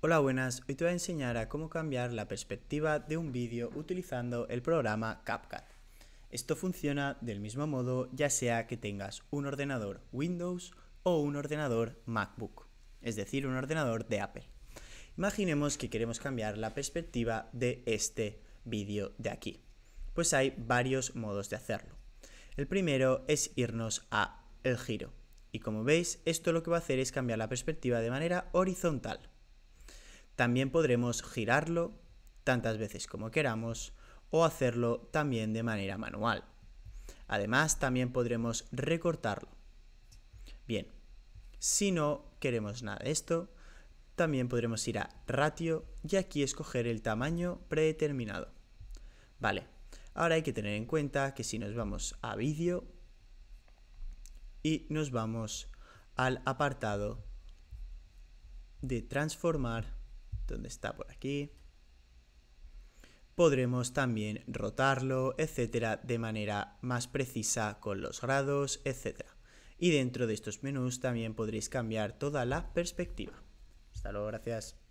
Hola buenas, hoy te voy a enseñar a cómo cambiar la perspectiva de un vídeo utilizando el programa CapCut. Esto funciona del mismo modo ya sea que tengas un ordenador Windows o un ordenador MacBook, es decir, un ordenador de Apple. Imaginemos que queremos cambiar la perspectiva de este vídeo de aquí. Pues hay varios modos de hacerlo. El primero es irnos a el giro. Y como veis, esto lo que va a hacer es cambiar la perspectiva de manera horizontal. También podremos girarlo tantas veces como queramos o hacerlo también de manera manual. Además, también podremos recortarlo. Bien, si no queremos nada de esto, también podremos ir a ratio y aquí escoger el tamaño predeterminado. Vale, ahora hay que tener en cuenta que si nos vamos a vídeo y nos vamos al apartado de transformar donde está por aquí. Podremos también rotarlo, etcétera, de manera más precisa con los grados, etcétera. Y dentro de estos menús también podréis cambiar toda la perspectiva. Hasta luego, gracias.